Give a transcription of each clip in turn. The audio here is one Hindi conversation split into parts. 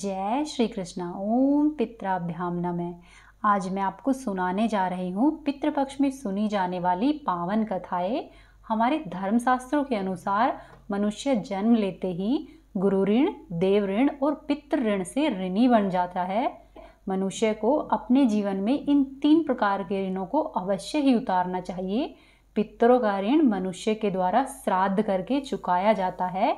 जय श्री कृष्णा ओम पित्राभ्याम नमः आज मैं आपको सुनाने जा रही हूँ पितृपक्ष में सुनी जाने वाली पावन कथाएं हमारे धर्मशास्त्रों के अनुसार मनुष्य जन्म लेते ही गुरु ऋण देव ऋण और पितृ ऋण से ऋणी बन जाता है मनुष्य को अपने जीवन में इन तीन प्रकार के ऋणों को अवश्य ही उतारना चाहिए पितरों का ऋण मनुष्य के द्वारा श्राद्ध करके चुकाया जाता है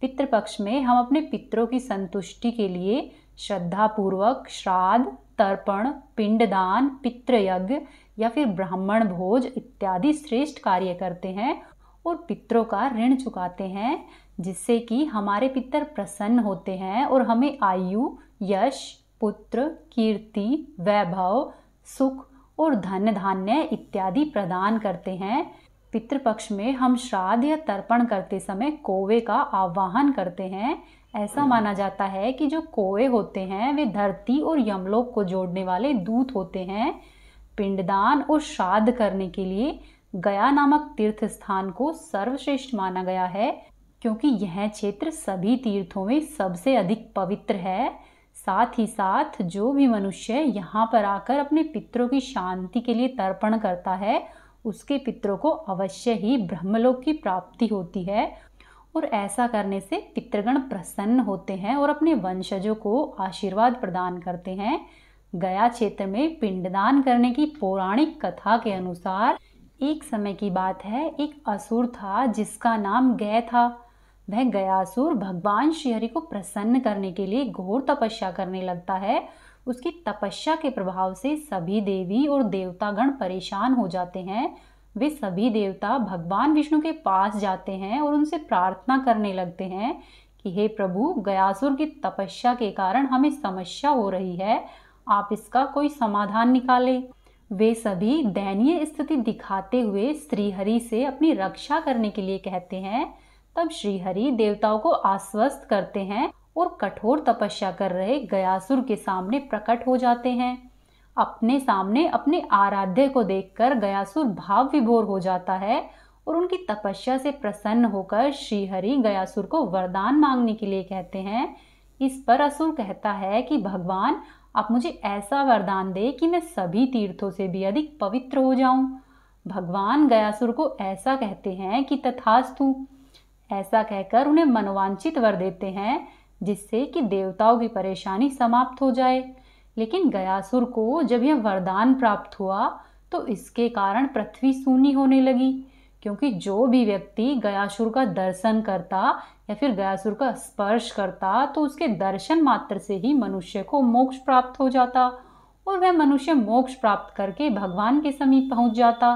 पितृपक्ष में हम अपने पितरों की संतुष्टि के लिए श्रद्धापूर्वक श्राद्ध तर्पण पिंडदान पितृयज्ञ या फिर ब्राह्मण भोज इत्यादि श्रेष्ठ कार्य करते हैं और पितरों का ऋण चुकाते हैं जिससे कि हमारे पितर प्रसन्न होते हैं और हमें आयु यश पुत्र कीर्ति वैभव सुख और धन धान्य इत्यादि प्रदान करते हैं पितृपक्ष में हम श्राद्ध या तर्पण करते समय कोवे का आवाहन करते हैं ऐसा माना जाता है कि जो कोवे होते हैं वे धरती और यमलोक को जोड़ने वाले दूत होते हैं पिंडदान और श्राद्ध करने के लिए गया नामक तीर्थ स्थान को सर्वश्रेष्ठ माना गया है क्योंकि यह क्षेत्र सभी तीर्थों में सबसे अधिक पवित्र है साथ ही साथ जो भी मनुष्य यहाँ पर आकर अपने पितरों की शांति के लिए तर्पण करता है उसके पितरों को अवश्य ही ब्रह्मलोक की प्राप्ति होती है और ऐसा करने से पितृगण प्रसन्न होते हैं और अपने वंशजों को आशीर्वाद प्रदान करते हैं गया क्षेत्र में पिंडदान करने की पौराणिक कथा के अनुसार एक समय की बात है एक असुर था जिसका नाम गय था वह गयासुर भगवान श्रीहरि को प्रसन्न करने के लिए घोर तपस्या करने लगता है उसकी तपस्या के प्रभाव से सभी देवी और देवतागण परेशान हो जाते हैं वे सभी देवता भगवान विष्णु के पास जाते हैं और उनसे प्रार्थना करने लगते हैं कि हे प्रभु गयासुर की तपस्या के कारण हमें समस्या हो रही है आप इसका कोई समाधान निकालें वे सभी दयनीय स्थिति दिखाते हुए श्रीहरि से अपनी रक्षा करने के लिए कहते हैं तब श्रीहरि देवताओं को आश्वस्त करते हैं और कठोर तपस्या कर रहे गयासुर के सामने प्रकट हो जाते हैं अपने सामने अपने आराध्य को देखकर गयासुर भाव विभोर हो जाता है और उनकी तपस्या से प्रसन्न होकर श्रीहरि गयासुर को वरदान मांगने के लिए कहते हैं इस पर असुर कहता है कि भगवान आप मुझे ऐसा वरदान दे कि मैं सभी तीर्थों से भी अधिक पवित्र हो जाऊं। भगवान गयासुर को ऐसा कहते हैं कि तथास्तु ऐसा कहकर उन्हें मनोवांछित वर देते हैं जिससे कि देवताओं की परेशानी समाप्त हो जाए लेकिन गयासुर को जब यह वरदान प्राप्त हुआ तो इसके कारण पृथ्वी सूनी होने लगी क्योंकि जो भी व्यक्ति गयासुर का दर्शन करता या फिर गयासुर का स्पर्श करता तो उसके दर्शन मात्र से ही मनुष्य को मोक्ष प्राप्त हो जाता और वह मनुष्य मोक्ष प्राप्त करके भगवान के समीप पहुंच जाता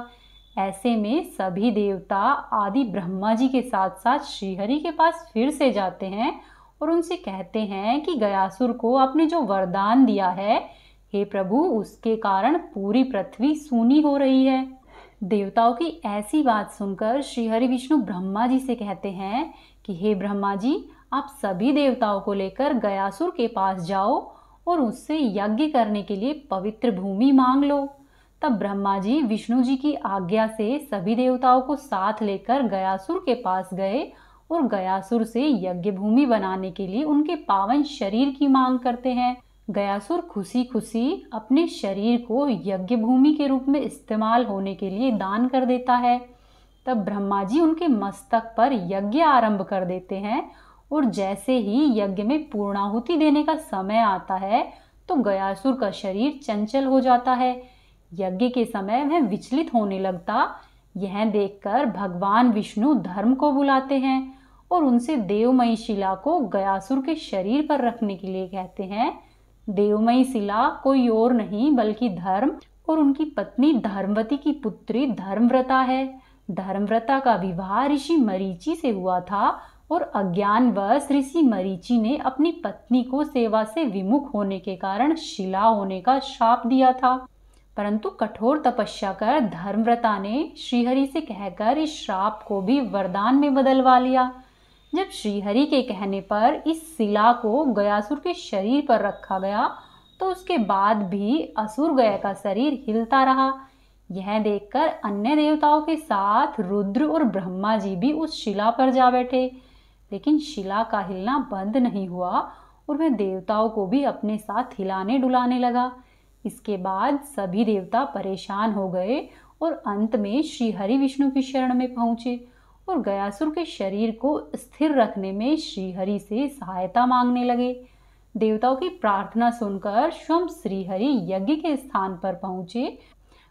ऐसे में सभी देवता आदि ब्रह्मा जी के साथ साथ श्रीहरि के पास फिर से जाते हैं और उनसे कहते हैं कि गयासुर को आपने जो वरदान दिया है हे प्रभु उसके कारण पूरी पृथ्वी सूनी हो रही है देवताओं की ऐसी बात सुनकर श्री हरि विष्णु ब्रह्मा जी से कहते हैं कि हे ब्रह्मा जी आप सभी देवताओं को लेकर गयासुर के पास जाओ और उससे यज्ञ करने के लिए पवित्र भूमि मांग लो तब ब्रह्मा जी विष्णु जी की आज्ञा से सभी देवताओं को साथ लेकर गयासुर के पास गए और गयासुर से यज्ञ भूमि बनाने के लिए उनके पावन शरीर की मांग करते हैं गयासुर खुशी खुशी अपने शरीर को यज्ञ भूमि के रूप में इस्तेमाल होने के लिए दान कर देता है तब ब्रह्मा जी उनके मस्तक पर यज्ञ आरंभ कर देते हैं और जैसे ही यज्ञ में पूर्णाहुति देने का समय आता है तो गयासुर का शरीर चंचल हो जाता है यज्ञ के समय वह विचलित होने लगता यह देखकर भगवान विष्णु धर्म को बुलाते हैं और उनसे देवमयी शिला को गयासुर के शरीर पर रखने के लिए कहते हैं देवमयी शिला कोई और नहीं बल्कि धर्म और उनकी पत्नी धर्मवती की पुत्री धर्मव्रता है धर्मव्रता का विवाह ऋषि मरीची से हुआ था और अज्ञानवश ऋषि मरीची ने अपनी पत्नी को सेवा से विमुख होने के कारण शिला होने का शाप दिया था परंतु कठोर तपस्या कर धर्मव्रता ने श्रीहरि से कहकर इस श्राप को भी वरदान में बदलवा लिया जब श्रीहरि के कहने पर इस शिला को गयासुर के शरीर पर रखा गया तो उसके बाद भी असुर गया का शरीर हिलता रहा यह देखकर अन्य देवताओं के साथ रुद्र और ब्रह्मा जी भी उस शिला पर जा बैठे लेकिन शिला का हिलना बंद नहीं हुआ और वह देवताओं को भी अपने साथ हिलाने डुलाने लगा इसके बाद सभी देवता परेशान हो गए और अंत में श्री हरि विष्णु की शरण में पहुंचे और गयासुर के शरीर को स्थिर रखने में श्रीहरि से सहायता मांगने लगे देवताओं की प्रार्थना सुनकर स्वयं श्रीहरि यज्ञ के स्थान पर पहुंचे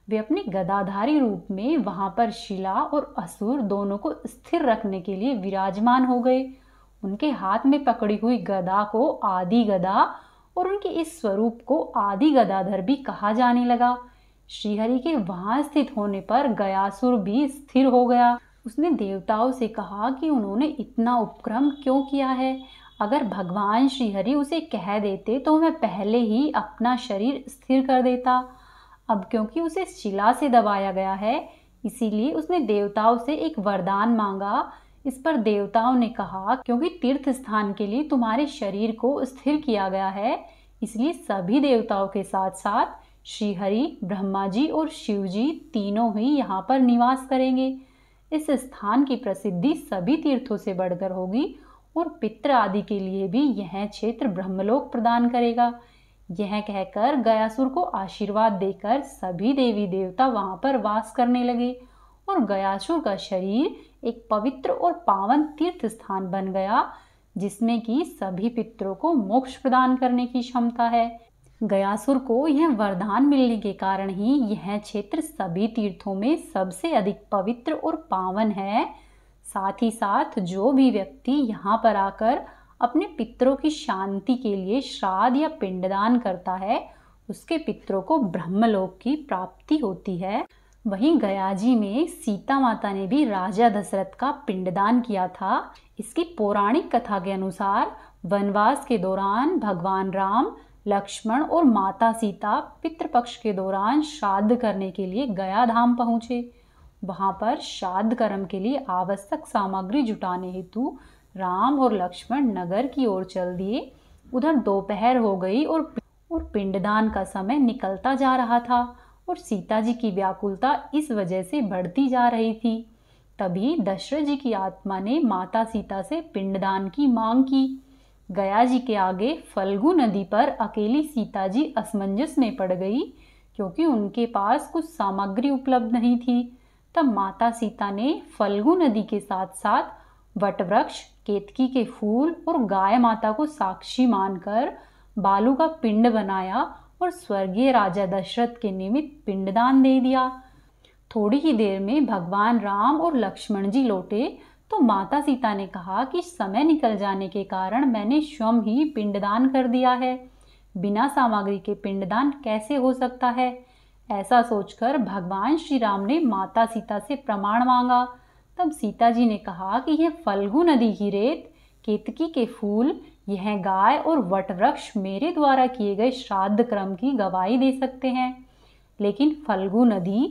वे अपने गदाधारी रूप में वहां पर शिला और असुर दोनों को स्थिर रखने के लिए विराजमान हो गए उनके हाथ में पकड़ी हुई गदा को आदि गदा और उनके इस स्वरूप को आदि गदाधर भी कहा जाने लगा श्रीहरि के वहां स्थित होने पर गयासुर भी स्थिर हो गया उसने देवताओं से कहा कि उन्होंने इतना उपक्रम क्यों किया है अगर भगवान श्रीहरि उसे कह देते तो मैं पहले ही अपना शरीर स्थिर कर देता अब क्योंकि उसे शिला से दबाया गया है इसीलिए उसने देवताओं से एक वरदान मांगा इस पर देवताओं ने कहा क्योंकि तीर्थ स्थान के लिए तुम्हारे शरीर को स्थिर किया गया है इसलिए सभी देवताओं के साथ साथ श्रीहरि ब्रह्मा जी और शिव जी तीनों ही यहाँ पर निवास करेंगे इस स्थान की प्रसिद्धि सभी तीर्थों से बढ़कर होगी और पित्र आदि के लिए भी यह क्षेत्र ब्रह्मलोक प्रदान करेगा यह कहकर गयासुर को आशीर्वाद देकर सभी देवी देवता वहां पर वास करने लगे और गयासुर का शरीर एक पवित्र और पावन तीर्थ स्थान बन गया जिसमें कि सभी पितरों को मोक्ष प्रदान करने की क्षमता है गयासुर को यह वरदान मिलने के कारण ही यह क्षेत्र सभी तीर्थों में सबसे अधिक पवित्र और पावन है साथ ही साथ जो भी व्यक्ति यहाँ पर आकर अपने पितरों की शांति के लिए श्राद्ध या पिंडदान करता है उसके पितरों को ब्रह्मलोक की प्राप्ति होती है वहीं जी में सीता माता ने भी राजा दशरथ का पिंडदान किया था इसकी पौराणिक कथा के अनुसार वनवास के दौरान भगवान राम लक्ष्मण और माता सीता पितृपक्ष के दौरान श्राद्ध करने के लिए गया धाम पहुँचे वहाँ पर श्राद्ध कर्म के लिए आवश्यक सामग्री जुटाने हेतु राम और लक्ष्मण नगर की ओर चल दिए उधर दोपहर हो गई और और पिंडदान का समय निकलता जा रहा था और सीता जी की व्याकुलता इस वजह से बढ़ती जा रही थी तभी दशरथ जी की आत्मा ने माता सीता से पिंडदान की मांग की गया जी के आगे फल्गु नदी पर अकेली सीता जी असमंजस में पड़ गई क्योंकि उनके पास कुछ सामग्री उपलब्ध नहीं थी तब माता सीता ने फल्गु नदी के साथ साथ वटवृक्ष केतकी के फूल और गाय माता को साक्षी मानकर बालू का पिंड बनाया और स्वर्गीय राजा दशरथ के निमित्त पिंडदान दे दिया थोड़ी ही देर में भगवान राम और लक्ष्मण जी लौटे तो माता सीता ने कहा कि समय निकल जाने के कारण मैंने स्वयं ही पिंडदान कर दिया है बिना सामग्री के पिंडदान कैसे हो सकता है ऐसा सोचकर भगवान श्री राम ने माता सीता से प्रमाण मांगा तब सीता जी ने कहा कि यह फल्गु नदी की रेत केतकी के फूल यह गाय और वटवृक्ष मेरे द्वारा किए गए श्राद्ध क्रम की गवाही दे सकते हैं लेकिन फल्गु नदी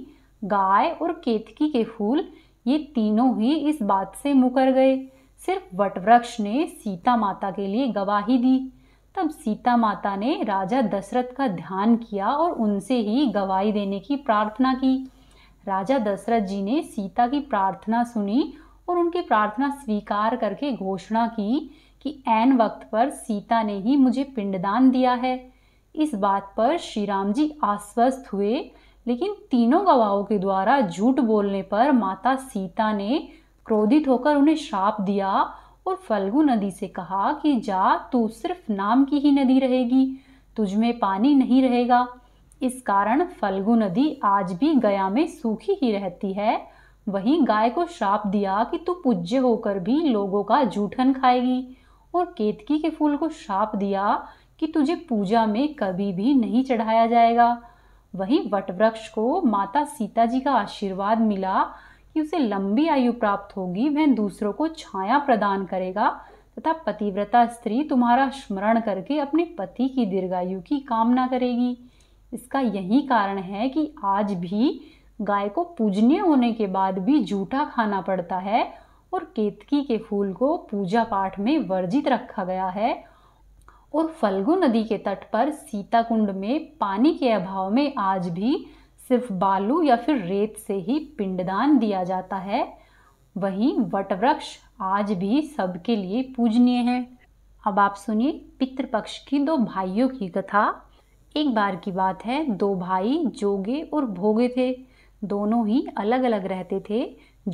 गाय और केतकी के फूल ये तीनों ही इस बात से मुकर गए सिर्फ वटवृक्ष ने सीता माता के लिए गवाही दी तब सीता माता ने राजा दशरथ का ध्यान किया और उनसे ही गवाही देने की प्रार्थना की राजा दशरथ जी ने सीता की प्रार्थना सुनी और उनकी प्रार्थना स्वीकार करके घोषणा की कि ऐन वक्त पर सीता ने ही मुझे पिंडदान दिया है इस बात पर श्री राम जी आश्वस्त हुए लेकिन तीनों गवाहों के द्वारा झूठ बोलने पर माता सीता ने क्रोधित होकर उन्हें श्राप दिया और फल्गु नदी से कहा कि जा तू सिर्फ नाम की ही नदी रहेगी तुझमें पानी नहीं रहेगा इस कारण फल्गु नदी आज भी गया में सूखी ही रहती है वहीं गाय को श्राप दिया कि तू पूज्य होकर भी लोगों का जूठन खाएगी और केतकी के फूल को श्राप दिया कि तुझे पूजा में कभी भी नहीं चढ़ाया जाएगा वहीं वटवृक्ष को माता सीता जी का आशीर्वाद मिला कि उसे लंबी आयु प्राप्त होगी वह दूसरों को छाया प्रदान करेगा तथा पतिव्रता स्त्री तुम्हारा स्मरण करके अपने पति की दीर्घायु की कामना करेगी इसका यही कारण है कि आज भी गाय को पूजनीय होने के बाद भी जूठा खाना पड़ता है और केतकी के फूल को पूजा पाठ में वर्जित रखा गया है और फल्गु नदी के तट पर सीता कुंड में पानी के अभाव में आज भी सिर्फ बालू या फिर रेत से ही पिंडदान दिया जाता है वहीं वटवृक्ष आज भी सबके लिए पूजनीय है अब आप सुनिए पितृपक्ष की दो भाइयों की कथा एक बार की बात है दो भाई जोगे और भोगे थे दोनों ही अलग अलग रहते थे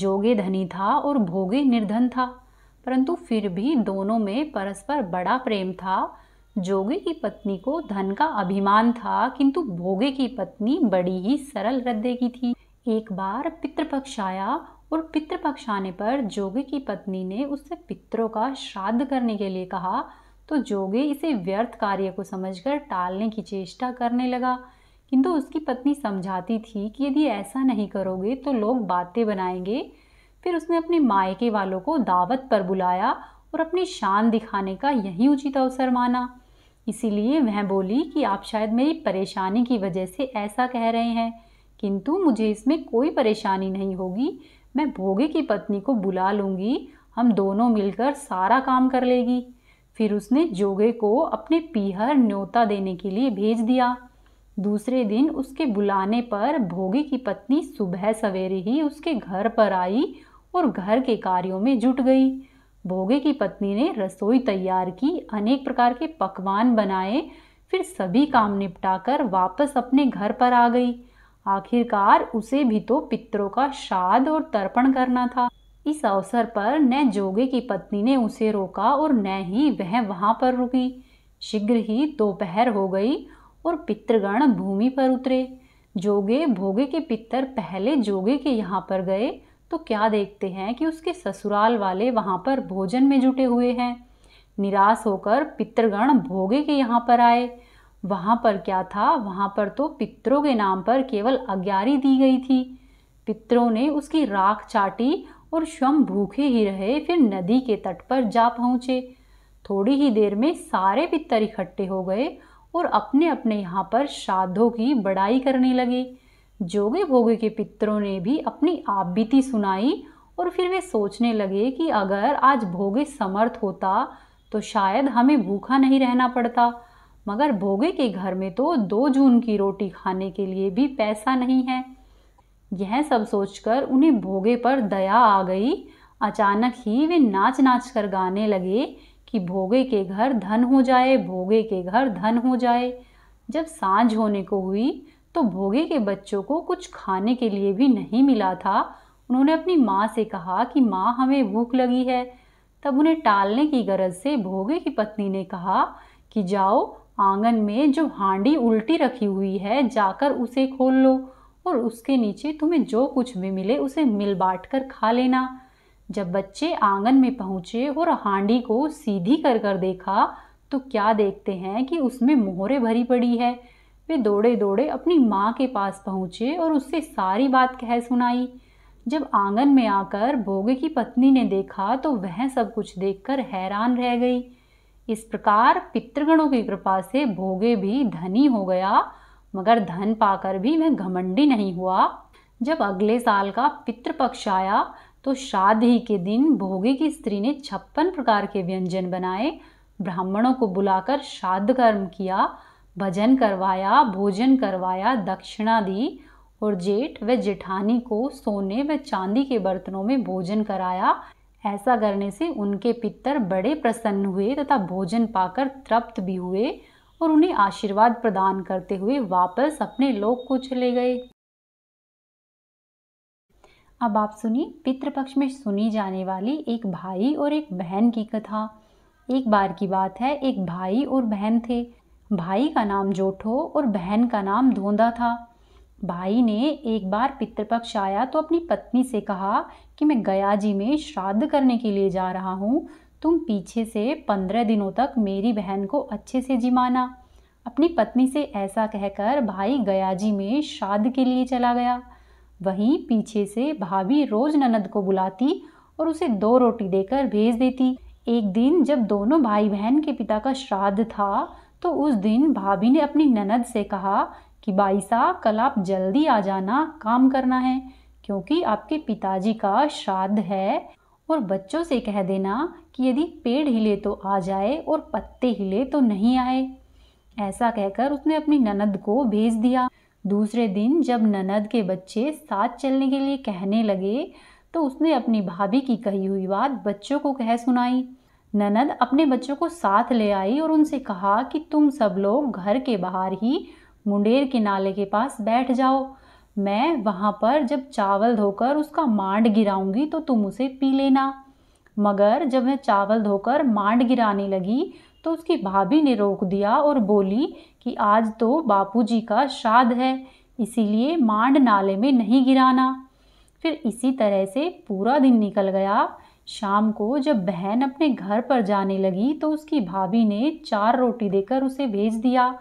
जोगे धनी था और भोगे निर्धन था परंतु फिर भी दोनों में परस्पर बड़ा प्रेम था जोगी की पत्नी को धन का अभिमान था किंतु भोगे की पत्नी बड़ी ही सरल हृदय की थी एक बार पितृपक्ष आया और पितृपक्ष आने पर जोगी की पत्नी ने उससे पितरों का श्राद्ध करने के लिए कहा तो जोगे इसे व्यर्थ कार्य को समझकर टालने की चेष्टा करने लगा किंतु उसकी पत्नी समझाती थी कि यदि ऐसा नहीं करोगे तो लोग बातें बनाएंगे फिर उसने अपने मायके वालों को दावत पर बुलाया और अपनी शान दिखाने का यही उचित अवसर माना इसीलिए वह बोली कि आप शायद मेरी परेशानी की वजह से ऐसा कह रहे हैं किंतु मुझे इसमें कोई परेशानी नहीं होगी मैं भोगे की पत्नी को बुला लूँगी हम दोनों मिलकर सारा काम कर लेगी फिर उसने जोगे को अपने पीहर न्योता देने के लिए भेज दिया दूसरे दिन उसके बुलाने पर भोगे की पत्नी सुबह सवेरे ही उसके घर पर आई और घर के कार्यों में जुट गई भोगे की पत्नी ने रसोई तैयार की अनेक प्रकार के पकवान बनाए फिर सभी काम निपटाकर वापस अपने घर पर आ गई आखिरकार उसे भी तो पितरों का श्राद्ध और तर्पण करना था इस अवसर पर न जोगे की पत्नी ने उसे रोका और न ही वह वहाँ पर रुकी शीघ्र ही दोपहर हो गई और पितृगण भूमि पर उतरे जोगे भोगे के पितर पहले जोगे के यहाँ पर गए तो क्या देखते हैं कि उसके ससुराल वाले वहाँ पर भोजन में जुटे हुए हैं निराश होकर पितृगण भोगे के यहाँ पर आए वहाँ पर क्या था वहाँ पर तो पितरों के नाम पर केवल अग्यारी दी गई थी पितरों ने उसकी राख चाटी और स्वयं भूखे ही रहे फिर नदी के तट पर जा पहुँचे थोड़ी ही देर में सारे पितर इकट्ठे हो गए और अपने अपने यहाँ पर श्राद्धों की बड़ाई करने लगे जोगे भोगे के पितरों ने भी अपनी आप बीती सुनाई और फिर वे सोचने लगे कि अगर आज भोगे समर्थ होता तो शायद हमें भूखा नहीं रहना पड़ता मगर भोगे के घर में तो दो जून की रोटी खाने के लिए भी पैसा नहीं है यह सब सोचकर उन्हें भोगे पर दया आ गई अचानक ही वे नाच नाच कर गाने लगे कि भोगे के घर धन हो जाए भोगे के घर धन हो जाए जब सांझ होने को हुई तो भोगे के बच्चों को कुछ खाने के लिए भी नहीं मिला था उन्होंने अपनी माँ से कहा कि माँ हमें भूख लगी है तब उन्हें टालने की गरज से भोगे की पत्नी ने कहा कि जाओ आंगन में जो हांडी उल्टी रखी हुई है जाकर उसे खोल लो और उसके नीचे तुम्हें जो कुछ भी मिले उसे मिल बाट कर खा लेना जब बच्चे आंगन में पहुँचे और हांडी को सीधी कर कर देखा तो क्या देखते हैं कि उसमें मोहरे भरी पड़ी है वे दौड़े दौड़े अपनी माँ के पास पहुँचे और उससे सारी बात कह सुनाई जब आंगन में आकर भोगे की पत्नी ने देखा तो वह सब कुछ देखकर हैरान रह गई इस प्रकार पितृगणों की कृपा से भोगे भी धनी हो गया मगर धन पाकर भी वह घमंडी नहीं हुआ जब अगले साल का पितृपक्ष आया तो शादी ही के दिन भोगे की स्त्री ने छप्पन प्रकार के व्यंजन बनाए ब्राह्मणों को बुलाकर श्राद्ध कर्म किया भजन करवाया भोजन करवाया दक्षिणा दी और जेठ व जेठानी को सोने व चांदी के बर्तनों में भोजन कराया ऐसा करने से उनके पितर बड़े प्रसन्न हुए तथा भोजन पाकर तृप्त भी हुए और उन्हें आशीर्वाद प्रदान करते हुए वापस अपने लोक को चले गए अब आप सुनिए पितृपक्ष में सुनी जाने वाली एक भाई और एक बहन की कथा एक बार की बात है एक भाई और बहन थे भाई का नाम जोठो और बहन का नाम धोंदा था भाई ने एक बार पितृपक्ष आया तो अपनी पत्नी से कहा कि मैं गया जी में श्राद्ध करने के लिए जा रहा हूँ तुम पीछे से पंद्रह दिनों तक मेरी बहन को अच्छे से जिमाना अपनी पत्नी से ऐसा कहकर भाई गया जी में श्राद्ध के लिए चला गया वहीं पीछे से भाभी रोज ननद को बुलाती और उसे दो रोटी देकर भेज देती एक दिन जब दोनों भाई बहन के पिता का श्राद्ध था तो उस दिन भाभी ने अपनी ननद से कहा कि बाईसा कल आप जल्दी आ जाना काम करना है क्योंकि आपके पिताजी का श्राद्ध है और बच्चों से कह देना कि यदि पेड़ हिले तो आ जाए और पत्ते हिले तो नहीं आए ऐसा कहकर उसने अपनी ननद को भेज दिया दूसरे दिन जब ननद के बच्चे साथ चलने के लिए कहने लगे तो उसने अपनी भाभी की कही हुई बात बच्चों को कह सुनाई ननद अपने बच्चों को साथ ले आई और उनसे कहा कि तुम सब लोग घर के बाहर ही मुंडेर के नाले के पास बैठ जाओ मैं वहाँ पर जब चावल धोकर उसका मांड गिराऊंगी तो तुम उसे पी लेना मगर जब मैं चावल धोकर मांड गिराने लगी तो उसकी भाभी ने रोक दिया और बोली कि आज तो बापूजी का श्राद्ध है इसीलिए मांड नाले में नहीं गिराना फिर इसी तरह से पूरा दिन निकल गया शाम को जब बहन अपने घर पर जाने लगी तो उसकी भाभी ने चार रोटी देकर उसे भेज दिया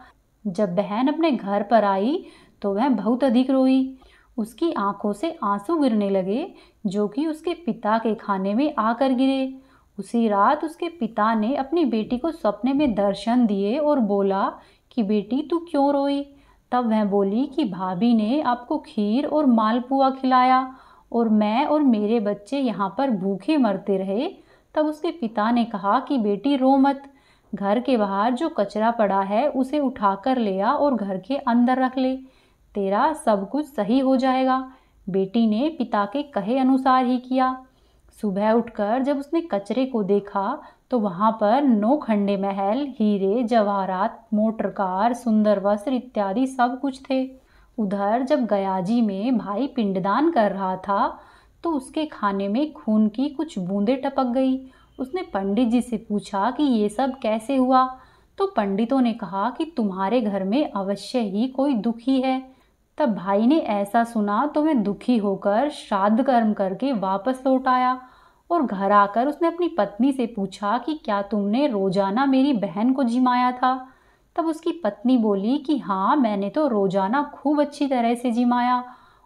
जब बहन अपने घर पर आई तो वह बहुत अधिक रोई उसकी आंखों से आंसू गिरने लगे जो कि उसके पिता के खाने में आकर गिरे उसी रात उसके पिता ने अपनी बेटी को सपने में दर्शन दिए और बोला कि बेटी तू क्यों रोई तब वह बोली कि भाभी ने आपको खीर और मालपुआ खिलाया और मैं और मेरे बच्चे यहाँ पर भूखे मरते रहे तब उसके पिता ने कहा कि बेटी रो मत घर के बाहर जो कचरा पड़ा है उसे उठाकर ले आ और घर के अंदर रख ले तेरा सब कुछ सही हो जाएगा बेटी ने पिता के कहे अनुसार ही किया सुबह उठकर जब उसने कचरे को देखा तो वहाँ पर नौ खंडे महल हीरे जवाहरात मोटर कार सुंदर वस्त्र इत्यादि सब कुछ थे उधर जब गयाजी में भाई पिंडदान कर रहा था तो उसके खाने में खून की कुछ बूंदें टपक गई उसने पंडित जी से पूछा कि ये सब कैसे हुआ तो पंडितों ने कहा कि तुम्हारे घर में अवश्य ही कोई दुखी है तब भाई ने ऐसा सुना तो मैं दुखी होकर श्राद्ध कर्म करके वापस लौट आया और घर आकर उसने अपनी पत्नी से पूछा कि क्या तुमने रोजाना मेरी बहन को जिमाया था तब उसकी पत्नी बोली कि हाँ मैंने तो रोजाना खूब अच्छी तरह से जिमाया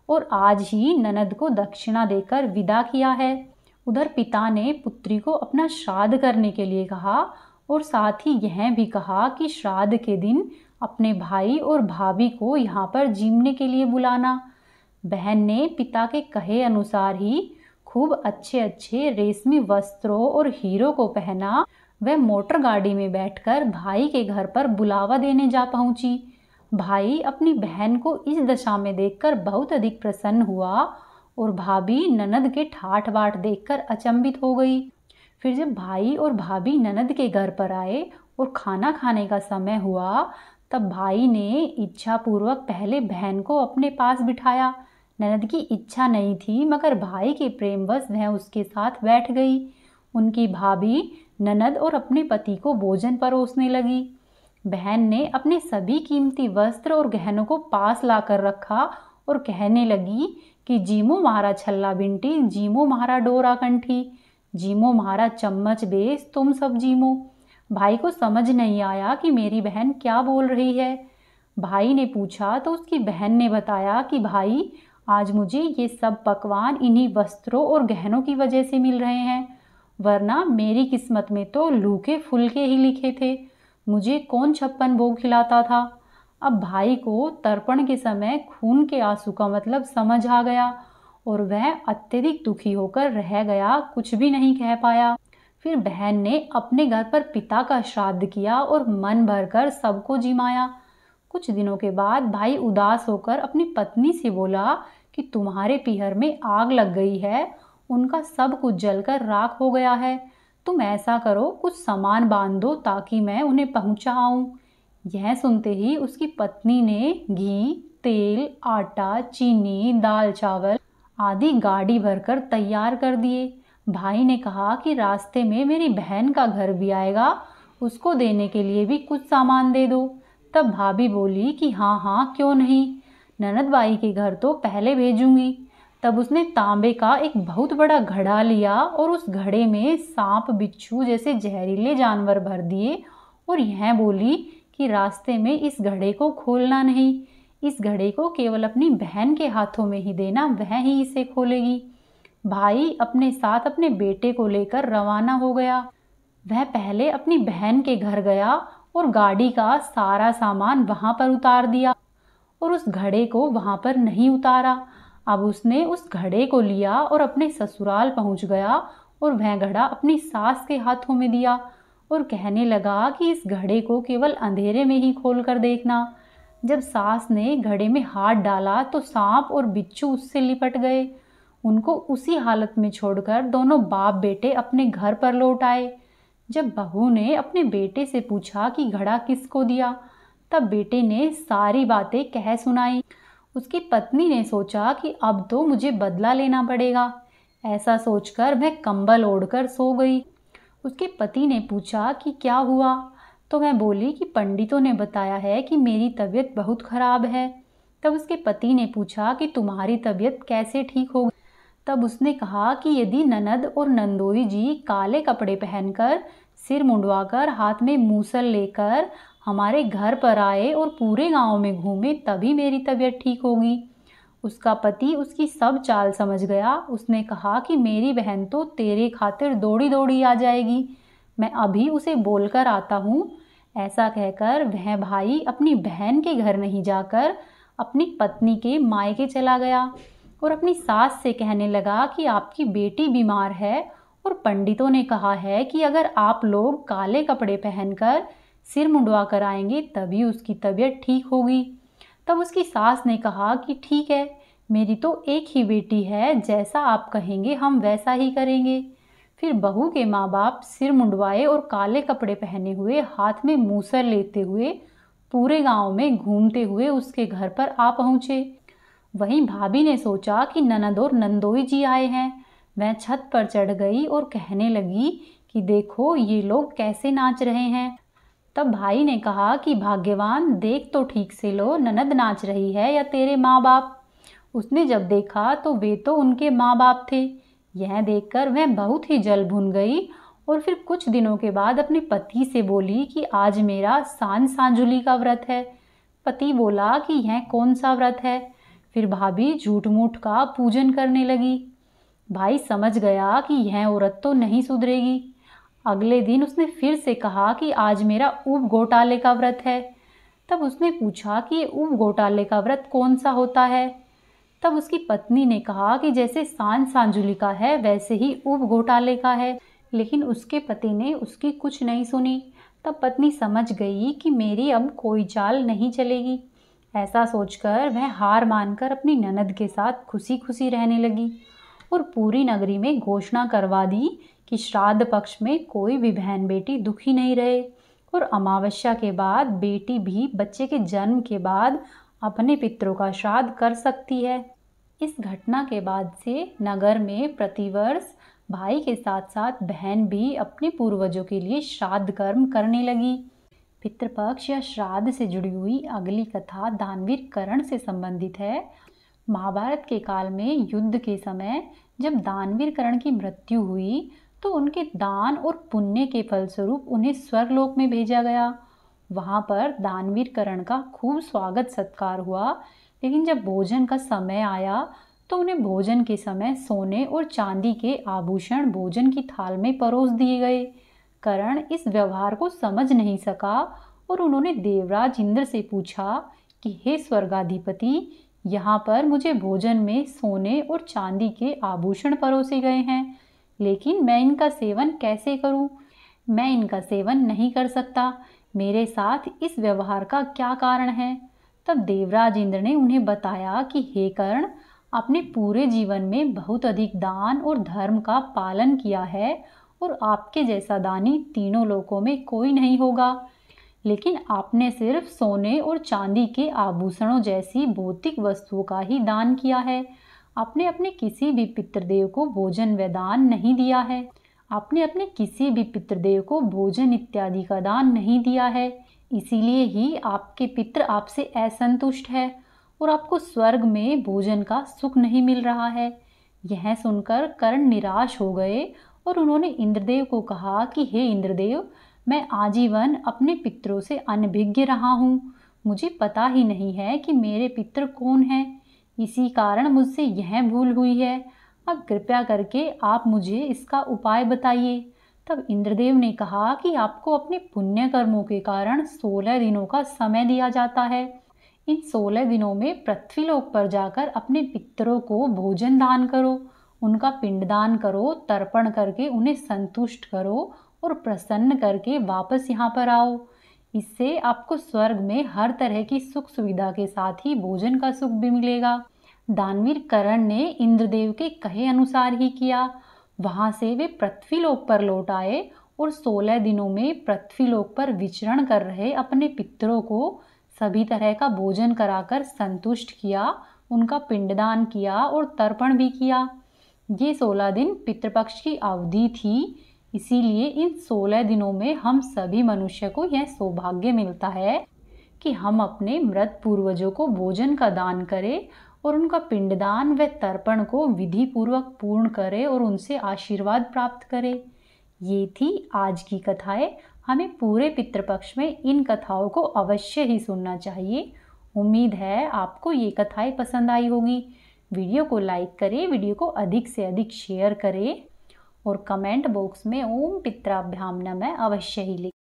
और आज ही ननद को दक्षिणा देकर विदा किया है उधर पिता ने पुत्री को अपना श्राद्ध करने के लिए कहा और साथ ही यह भी कहा कि श्राद्ध के दिन अपने भाई और भाभी को यहाँ पर जीमने के लिए बुलाना बहन ने पिता के कहे अनुसार ही खूब अच्छे अच्छे रेशमी वस्त्रों और हीरों को पहना वह मोटर गाड़ी में बैठकर भाई के घर पर बुलावा देने जा पहुंची भाई अपनी बहन को इस दशा में देखकर बहुत अधिक प्रसन्न हुआ और भाभी ननद के ठाठ बाट देखकर अचंभित हो गई फिर जब भाई और भाभी ननद के घर पर आए और खाना खाने का समय हुआ तब भाई ने इच्छापूर्वक पहले बहन को अपने पास बिठाया ननद की इच्छा नहीं थी मगर भाई के प्रेमवश वह उसके साथ बैठ गई उनकी भाभी ननद और अपने पति को भोजन परोसने लगी बहन ने अपने सभी कीमती वस्त्र और गहनों को पास लाकर रखा और कहने लगी कि जीमो मारा छल्ला बिंटी जीमो महारा डोरा कंठी जीमो मारा चम्मच बेस तुम सब जीमो भाई को समझ नहीं आया कि मेरी बहन क्या बोल रही है भाई ने पूछा तो उसकी बहन ने बताया कि भाई आज मुझे ये सब पकवान इन्हीं वस्त्रों और गहनों की वजह से मिल रहे हैं वरना मेरी किस्मत में तो लूके के ही लिखे थे मुझे कौन छप्पन भोग खिलाता था अब भाई को तर्पण के समय खून के आंसू का मतलब समझ आ गया और वह अत्यधिक दुखी होकर रह गया कुछ भी नहीं कह पाया फिर बहन ने अपने घर पर पिता का श्राद्ध किया और मन भरकर सबको जिमाया कुछ दिनों के बाद भाई उदास होकर अपनी पत्नी से बोला कि तुम्हारे पीहर में आग लग गई है उनका सब कुछ जलकर राख हो गया है तुम ऐसा करो कुछ सामान बांध दो ताकि मैं उन्हें पहुंचाऊं यह सुनते ही उसकी पत्नी ने घी तेल आटा चीनी दाल चावल आदि गाड़ी भरकर तैयार कर दिए भाई ने कहा कि रास्ते में मेरी बहन का घर भी आएगा उसको देने के लिए भी कुछ सामान दे दो तब भाभी बोली कि हाँ हाँ क्यों नहीं ननद बाई के घर तो पहले भेजूंगी तब उसने तांबे का एक बहुत बड़ा घड़ा लिया और उस घड़े में सांप बिच्छू जैसे जहरीले जानवर भर दिए और यह बोली कि रास्ते में इस घड़े को खोलना नहीं इस घड़े को केवल अपनी बहन के हाथों में ही देना वह ही इसे खोलेगी भाई अपने साथ अपने बेटे को लेकर रवाना हो गया वह पहले अपनी बहन के घर गया और गाड़ी का सारा सामान वहाँ पर उतार दिया और उस घड़े को वहाँ पर नहीं उतारा अब उसने उस घड़े को लिया और अपने ससुराल पहुंच गया और वह घड़ा अपनी सास के हाथों में दिया और कहने लगा कि इस घड़े को केवल अंधेरे में ही खोल कर देखना जब सास ने घड़े में हाथ डाला तो सांप और बिच्छू उससे लिपट गए उनको उसी हालत में छोड़कर दोनों बाप बेटे अपने घर पर लौट आए जब बहू ने अपने बेटे से पूछा कि घड़ा किसको दिया तब बेटे ने सारी बातें कह सुनाई उसकी पत्नी ने सोचा कि अब तो मुझे बदला लेना पड़ेगा ऐसा सोचकर वह कंबल ओढ़कर सो गई उसके पति ने पूछा कि क्या हुआ तो वह बोली कि पंडितों ने बताया है कि मेरी तबीयत बहुत ख़राब है तब उसके पति ने पूछा कि तुम्हारी तबीयत कैसे ठीक हो तब उसने कहा कि यदि ननद और नंदोई जी काले कपड़े पहनकर सिर मुंडवाकर हाथ में मूसल लेकर हमारे घर पर आए और पूरे गांव में घूमे तभी मेरी तबीयत ठीक होगी उसका पति उसकी सब चाल समझ गया उसने कहा कि मेरी बहन तो तेरे खातिर दौड़ी दौड़ी आ जाएगी मैं अभी उसे बोलकर आता हूँ ऐसा कहकर वह भाई अपनी बहन के घर नहीं जाकर अपनी पत्नी के मायके चला गया और अपनी सास से कहने लगा कि आपकी बेटी बीमार है और पंडितों ने कहा है कि अगर आप लोग काले कपड़े पहनकर सिर मुंडवा कर आएंगे तभी उसकी तबीयत ठीक होगी तब उसकी सास ने कहा कि ठीक है मेरी तो एक ही बेटी है जैसा आप कहेंगे हम वैसा ही करेंगे फिर बहू के माँ बाप सिर मुंडवाए और काले कपड़े पहने हुए हाथ में मूसर लेते हुए पूरे गांव में घूमते हुए उसके घर पर आ पहुँचे वहीं भाभी ने सोचा कि ननद और नंदोई जी आए हैं वह छत पर चढ़ गई और कहने लगी कि देखो ये लोग कैसे नाच रहे हैं तब भाई ने कहा कि भाग्यवान देख तो ठीक से लो ननद नाच रही है या तेरे माँ बाप उसने जब देखा तो वे तो उनके माँ बाप थे यह देखकर वह बहुत ही जल भुन गई और फिर कुछ दिनों के बाद अपने पति से बोली कि आज मेरा सांझ सांझुली का व्रत है पति बोला कि यह कौन सा व्रत है फिर भाभी झूठ मूठ का पूजन करने लगी भाई समझ गया कि यह औरत तो नहीं सुधरेगी अगले दिन उसने फिर से कहा कि आज मेरा उप घोटाले का व्रत है तब उसने पूछा कि उप घोटाले का व्रत कौन सा होता है तब उसकी पत्नी ने कहा कि जैसे सांझ सांजुली का है वैसे ही उप घोटाले का है लेकिन उसके पति ने उसकी कुछ नहीं सुनी तब पत्नी समझ गई कि मेरी अब कोई चाल नहीं चलेगी ऐसा सोचकर वह हार मानकर अपनी ननद के साथ खुशी खुशी रहने लगी और पूरी नगरी में घोषणा करवा दी कि श्राद्ध पक्ष में कोई भी बहन बेटी दुखी नहीं रहे और अमावस्या के बाद बेटी भी बच्चे के जन्म के बाद अपने पितरों का श्राद्ध कर सकती है इस घटना के बाद से नगर में प्रतिवर्ष भाई के साथ साथ बहन भी अपने पूर्वजों के लिए श्राद्ध कर्म करने लगी पितृपक्ष या श्राद्ध से जुड़ी हुई अगली कथा दानवीर करण से संबंधित है महाभारत के काल में युद्ध के समय जब दानवीर करण की मृत्यु हुई तो उनके दान और पुण्य के फलस्वरूप उन्हें स्वर्गलोक में भेजा गया वहाँ पर दानवीर करण का खूब स्वागत सत्कार हुआ लेकिन जब भोजन का समय आया तो उन्हें भोजन के समय सोने और चांदी के आभूषण भोजन की थाल में परोस दिए गए करण इस व्यवहार को समझ नहीं सका और उन्होंने देवराज इंद्र से पूछा कि हे स्वर्गाधिपति यहाँ पर मुझे भोजन में सोने और चांदी के आभूषण परोसे गए हैं लेकिन मैं इनका सेवन कैसे करूं? मैं इनका सेवन नहीं कर सकता मेरे साथ इस व्यवहार का क्या कारण है तब देवराज इंद्र ने उन्हें बताया कि हे कर्ण आपने पूरे जीवन में बहुत अधिक दान और धर्म का पालन किया है और आपके जैसा दानी तीनों लोकों में कोई नहीं होगा लेकिन आपने सिर्फ सोने और चांदी के आभूषणों जैसी भौतिक वस्तुओं का ही दान किया है आपने अपने किसी भी पितृदेव को भोजन व दान नहीं दिया है आपने अपने किसी भी पितृदेव को भोजन इत्यादि का दान नहीं दिया है इसीलिए ही आपके पितृ आपसे असंतुष्ट है और आपको स्वर्ग में भोजन का सुख नहीं मिल रहा है यह सुनकर कर्ण निराश हो गए और उन्होंने इंद्रदेव को कहा कि हे इंद्रदेव मैं आजीवन अपने पितरों से अनभिज्ञ रहा हूँ मुझे पता ही नहीं है कि मेरे पितर कौन हैं इसी कारण मुझसे यह भूल हुई है अब कृपया करके आप मुझे इसका उपाय बताइए तब इंद्रदेव ने कहा कि आपको अपने पुण्य कर्मों के कारण सोलह दिनों का समय दिया जाता है इन सोलह दिनों में पृथ्वीलोक पर जाकर अपने पितरों को भोजन दान करो उनका पिंडदान करो तर्पण करके उन्हें संतुष्ट करो और प्रसन्न करके वापस यहाँ पर आओ इससे आपको स्वर्ग में हर तरह की सुख सुविधा के साथ ही भोजन का सुख भी मिलेगा दानवीर करण ने इंद्रदेव के कहे अनुसार ही किया वहाँ से वे पृथ्वीलोक पर लौट आए और सोलह दिनों में पृथ्वीलोक पर विचरण कर रहे अपने पितरों को सभी तरह का भोजन कराकर संतुष्ट किया उनका पिंडदान किया और तर्पण भी किया ये सोलह दिन पितृपक्ष की अवधि थी इसीलिए इन सोलह दिनों में हम सभी मनुष्य को यह सौभाग्य मिलता है कि हम अपने मृत पूर्वजों को भोजन का दान करें और उनका पिंडदान व तर्पण को विधि पूर्वक पूर्ण करें और उनसे आशीर्वाद प्राप्त करें ये थी आज की कथाएं हमें पूरे पितृपक्ष में इन कथाओं को अवश्य ही सुनना चाहिए उम्मीद है आपको ये कथाएं पसंद आई होगी वीडियो को लाइक करें वीडियो को अधिक से अधिक शेयर करें और कमेंट बॉक्स में ओम पित्राभ्याम नमः अवश्य ही लिखें